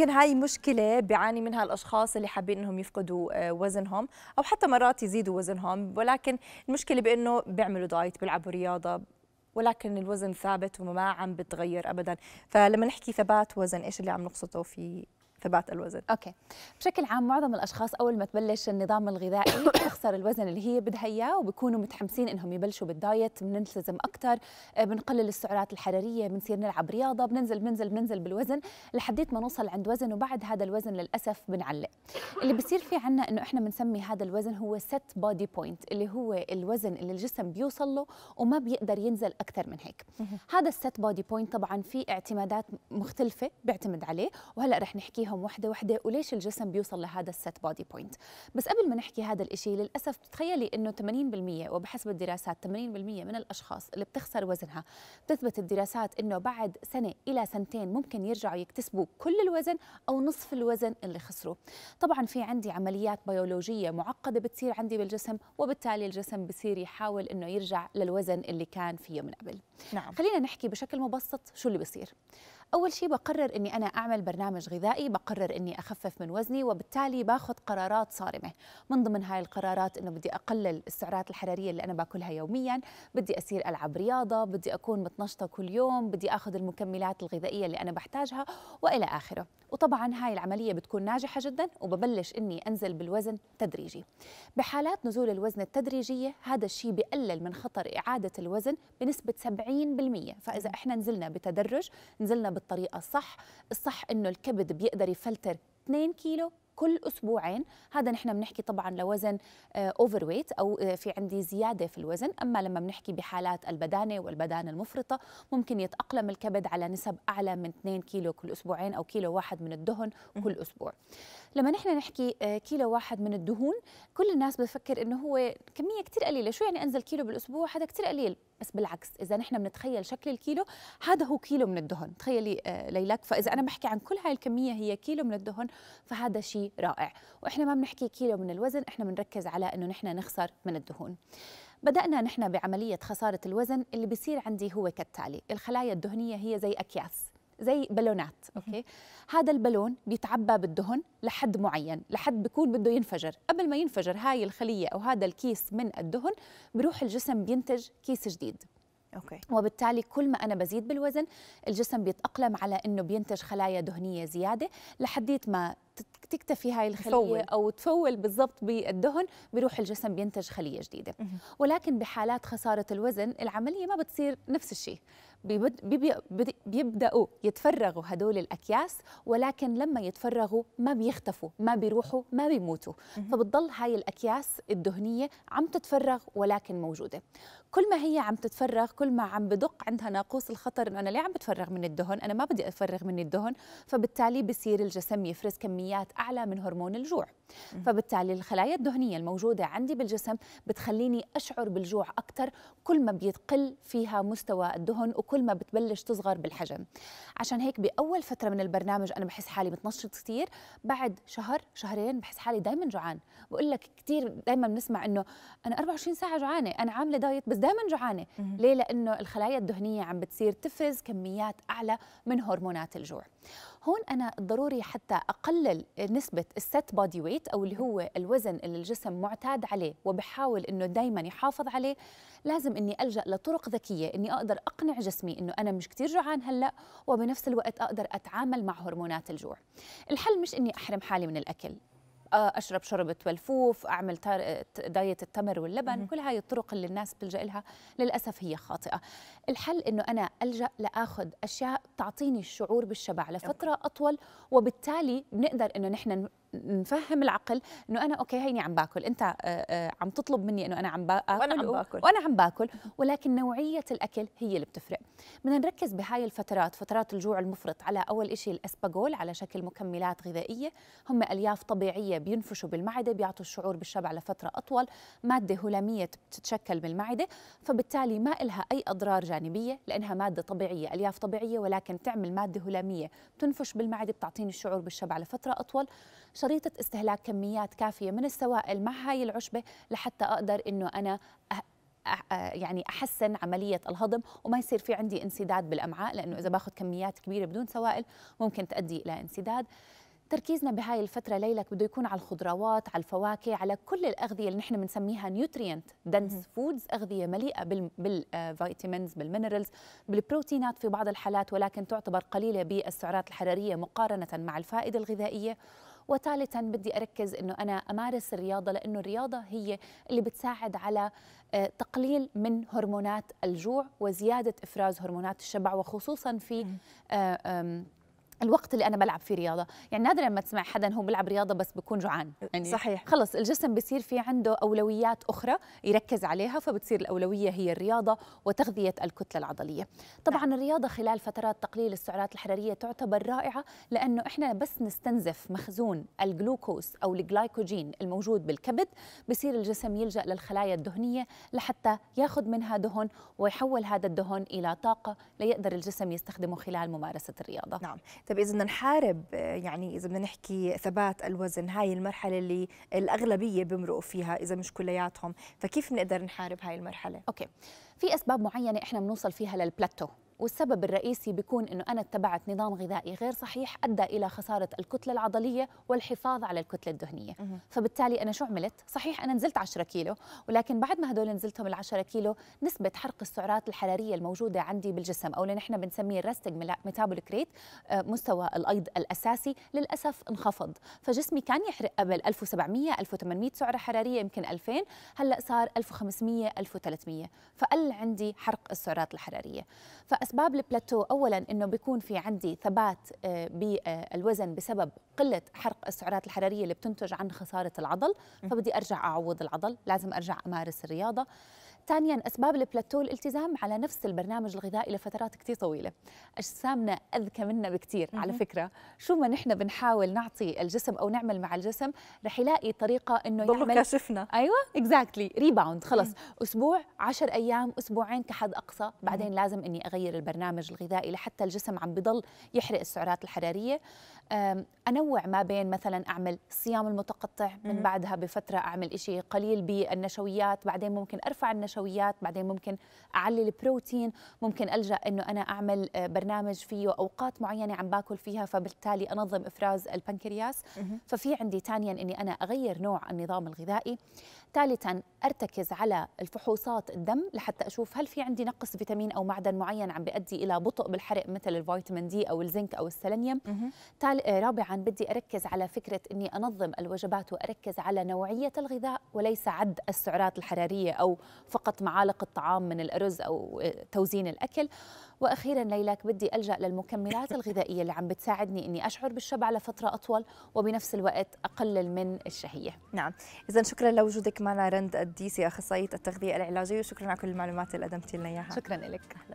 يمكن هاي مشكله بيعاني منها الاشخاص اللي حابين انهم يفقدوا آه، وزنهم او حتى مرات يزيدوا وزنهم ولكن المشكله بانه بيعملوا دايت بيلعبوا رياضه ولكن الوزن ثابت وما عم بتغير ابدا فلما نحكي ثبات وزن ايش اللي عم نقصده في ثبات الوزن اوكي بشكل عام معظم الاشخاص اول ما تبلش النظام الغذائي بتخسر الوزن اللي هي بدها اياه وبكونوا متحمسين انهم يبلشوا بالدايت بنلتزم اكثر آه، بنقلل السعرات الحراريه بنصير نلعب رياضه بننزل بننزل بننزل بالوزن لحديت ما نوصل عند وزن وبعد هذا الوزن للاسف بنعلق اللي بصير في عنا انه احنا بنسمي هذا الوزن هو ست بودي بوينت اللي هو الوزن اللي الجسم بيوصل له وما بيقدر ينزل اكثر من هيك هذا الست بودي بوينت طبعا في اعتمادات مختلفه بيعتمد عليه وهلا رح نحكيها عليهم وحده وحده وليش الجسم بيوصل لهذا الست بودي بوينت بس قبل ما نحكي هذا الشيء للاسف تخيلي انه 80% وبحسب الدراسات 80% من الاشخاص اللي بتخسر وزنها بتثبت الدراسات انه بعد سنه الى سنتين ممكن يرجعوا يكتسبوا كل الوزن او نصف الوزن اللي خسروه طبعا في عندي عمليات بيولوجيه معقده بتصير عندي بالجسم وبالتالي الجسم بصير يحاول انه يرجع للوزن اللي كان فيه من قبل نعم. خلينا نحكي بشكل مبسط شو اللي بصير اول شيء بقرر اني انا اعمل برنامج غذائي بقرر اني اخفف من وزني وبالتالي باخذ قرارات صارمه من ضمن هاي القرارات انه بدي اقلل السعرات الحراريه اللي انا باكلها يوميا بدي اصير العب رياضه بدي اكون متنشطه كل يوم بدي اخذ المكملات الغذائيه اللي انا بحتاجها والى اخره وطبعا هاي العمليه بتكون ناجحه جدا وببلش اني انزل بالوزن تدريجي بحالات نزول الوزن التدريجيه هذا الشيء بقلل من خطر اعاده الوزن بنسبه 70% فاذا احنا نزلنا بتدرج نزلنا بالطريقه الصح الصح انه الكبد بيقدر يفلتر 2 كيلو كل اسبوعين هذا نحن بنحكي طبعا لوزن اوفر آه، ويت او آه، في عندي زياده في الوزن اما لما بنحكي بحالات البدانه والبدانه المفرطه ممكن يتاقلم الكبد على نسب اعلى من 2 كيلو كل اسبوعين او كيلو واحد من الدهن كل اسبوع لما نحن نحكي آه، كيلو واحد من الدهون كل الناس بتفكر انه هو كميه كثير قليله شو يعني انزل كيلو بالاسبوع هذا كثير قليل بس بالعكس اذا نحن بنتخيل شكل الكيلو هذا هو كيلو من الدهن تخيلي ليلك فاذا انا بحكي عن كل هاي الكميه هي كيلو من الدهن فهذا شيء رائع واحنا ما بنحكي كيلو من الوزن احنا بنركز على انه نحن نخسر من الدهون بدأنا نحن بعملية خسارة الوزن اللي بيصير عندي هو كالتالي الخلايا الدهنية هي زي أكياس زي بالونات اوكي هذا البالون بيتعبى بالدهن لحد معين لحد بيكون بده ينفجر قبل ما ينفجر هاي الخليه او هذا الكيس من الدهن بروح الجسم بينتج كيس جديد أوكي. وبالتالي كل ما أنا بزيد بالوزن الجسم بيتأقلم على أنه بينتج خلايا دهنية زيادة لحديت ما تكتفي هاي الخليه او تفول بالضبط بالدهن بيروح الجسم بينتج خليه جديده ولكن بحالات خساره الوزن العمليه ما بتصير نفس الشيء بيبداوا يتفرغوا هدول الاكياس ولكن لما يتفرغوا ما بيختفوا ما بيروحوا ما بيموتوا فبتضل هاي الاكياس الدهنيه عم تتفرغ ولكن موجوده كل ما هي عم تتفرغ كل ما عم بدق عندها ناقوس الخطر انه انا ليه عم بتفرغ من الدهن انا ما بدي افرغ من الدهن فبالتالي بصير الجسم يفرز كميات اعلى من هرمون الجوع فبالتالي الخلايا الدهنيه الموجوده عندي بالجسم بتخليني اشعر بالجوع اكثر كل ما بيتقل فيها مستوى الدهن كل ما بتبلش تصغر بالحجم عشان هيك باول فتره من البرنامج انا بحس حالي متنشط كثير بعد شهر شهرين بحس حالي دائما جوعان بقول لك كثير دائما بنسمع انه انا 24 ساعه جوعانه انا عامله دايت بس دائما جوعانه ليه لانه الخلايا الدهنيه عم بتصير تفرز كميات اعلى من هرمونات الجوع هون أنا ضروري حتى أقلل نسبة الست بودي ويت أو اللي هو الوزن اللي الجسم معتاد عليه وبحاول أنه دايما يحافظ عليه لازم أني ألجأ لطرق ذكية أني أقدر أقنع جسمي أنه أنا مش كتير جوعان هلأ وبنفس الوقت أقدر أتعامل مع هرمونات الجوع الحل مش أني أحرم حالي من الأكل آه، اشرب شوربه ملفوف اعمل دايت التمر واللبن كل هاي الطرق اللي الناس بتلجا لها للاسف هي خاطئه الحل انه انا الجا لاخذ اشياء تعطيني الشعور بالشبع لفتره اطول وبالتالي بنقدر انه نحن نفهم العقل انه انا اوكي هيني عم باكل انت آه، آه، عم تطلب مني انه انا عم باكل وانا عم باكل وانا عم باكل ولكن نوعيه الاكل هي اللي بتفرق بدنا نركز بهاي الفترات فترات الجوع المفرط على اول شيء الاسباجول على شكل مكملات غذائيه هم الياف طبيعيه بينفشوا بالمعده بيعطوا الشعور بالشبع لفتره اطول ماده هلاميه بتتشكل بالمعده فبالتالي ما لها اي اضرار جانبيه لانها ماده طبيعيه الياف طبيعيه ولكن تعمل ماده هلاميه بتنفش بالمعده بتعطيني الشعور بالشبع لفتره اطول شريطه استهلاك كميات كافيه من السوائل مع هاي العشبه لحتى اقدر انه انا يعني احسن عمليه الهضم وما يصير في عندي انسداد بالامعاء لانه اذا باخذ كميات كبيره بدون سوائل ممكن تؤدي الى انسداد تركيزنا بهاي الفترة ليلك بده يكون على الخضروات على الفواكه على كل الأغذية اللي نحن بنسميها نيوتريانت دنس فودز أغذية مليئة بالفيتامينز بالمينرالز بالبروتينات في بعض الحالات ولكن تعتبر قليلة بالسعرات الحرارية مقارنة مع الفائدة الغذائية وثالثا بدي اركز انه انا امارس الرياضه لانه الرياضه هي اللي بتساعد على آه، تقليل من هرمونات الجوع وزياده افراز هرمونات الشبع وخصوصا في الوقت اللي انا بلعب فيه رياضه يعني نادرا ما تسمع حدا هو بيلعب رياضه بس بكون جوعان يعني صحيح خلص الجسم بصير في عنده اولويات اخرى يركز عليها فبتصير الاولويه هي الرياضه وتغذيه الكتله العضليه طبعا نعم. الرياضه خلال فترات تقليل السعرات الحراريه تعتبر رائعه لانه احنا بس نستنزف مخزون الجلوكوز او الجلايكوجين الموجود بالكبد بصير الجسم يلجا للخلايا الدهنيه لحتى ياخذ منها دهن ويحول هذا الدهن الى طاقه ليقدر الجسم يستخدمه خلال ممارسه الرياضه نعم طيب اذا بدنا نحارب يعني اذا بدنا نحكي ثبات الوزن هاي المرحله اللي الاغلبيه بمرقوا فيها اذا مش كلياتهم فكيف بنقدر نحارب هاي المرحله اوكي في اسباب معينه احنا بنوصل فيها للبلاتو والسبب الرئيسي بيكون انه انا اتبعت نظام غذائي غير صحيح ادى الى خساره الكتله العضليه والحفاظ على الكتله الدهنيه فبالتالي انا شو عملت صحيح انا نزلت 10 كيلو ولكن بعد ما هدول نزلتهم ال 10 كيلو نسبه حرق السعرات الحراريه الموجوده عندي بالجسم او اللي نحن بنسميه الريستنج ميتابوليك ريت مستوى الايض الاساسي للاسف انخفض فجسمي كان يحرق قبل 1700 1800 سعره حراريه يمكن 2000 هلا صار 1500 1300 فقل عندي حرق السعرات الحراريه فأس اسباب البلاتو اولا انه بيكون في عندي ثبات آه، بالوزن بسبب قله حرق السعرات الحراريه اللي بتنتج عن خساره العضل فبدي ارجع اعوض العضل لازم ارجع امارس الرياضه ثانيا أسباب البلاتو الالتزام على نفس البرنامج الغذائي لفترات كثير طويلة أجسامنا أذكى منا بكثير على فكرة شو ما نحن بنحاول نعطي الجسم أو نعمل مع الجسم رح يلاقي طريقة أنه يعمل كاشفنا أيوة اكزاكتلي ريباوند خلص مم. أسبوع 10 أيام أسبوعين كحد أقصى بعدين مم. لازم أني أغير البرنامج الغذائي لحتى الجسم عم بضل يحرق السعرات الحرارية أنوع ما بين مثلا أعمل صيام المتقطع من بعدها بفترة أعمل شيء قليل بالنشويات بعدين ممكن أرفع النشويات النشويات بعدين ممكن اعلي البروتين ممكن الجا انه انا اعمل آه، برنامج فيه اوقات معينه عم باكل فيها فبالتالي انظم افراز البنكرياس ففي عندي ثانيا اني انا اغير نوع النظام الغذائي ثالثا ارتكز على الفحوصات الدم لحتى اشوف هل في عندي نقص فيتامين او معدن معين عم بيؤدي الى بطء بالحرق مثل الفيتامين دي او الزنك او السيلينيوم آه، رابعا بدي اركز على فكره اني انظم الوجبات واركز على نوعيه الغذاء وليس عد السعرات الحراريه او فقط معالق الطعام من الارز او آه، توزين الاكل واخيرا ليلك بدي الجا للمكملات الغذائيه اللي عم بتساعدني اني اشعر بالشبع لفتره اطول وبنفس الوقت اقلل من الشهيه نعم اذا شكرا لوجودك معنا رند الديسي اخصائيه التغذيه العلاجيه وشكرا على كل المعلومات اللي قدمتي لنا اياها شكرا لك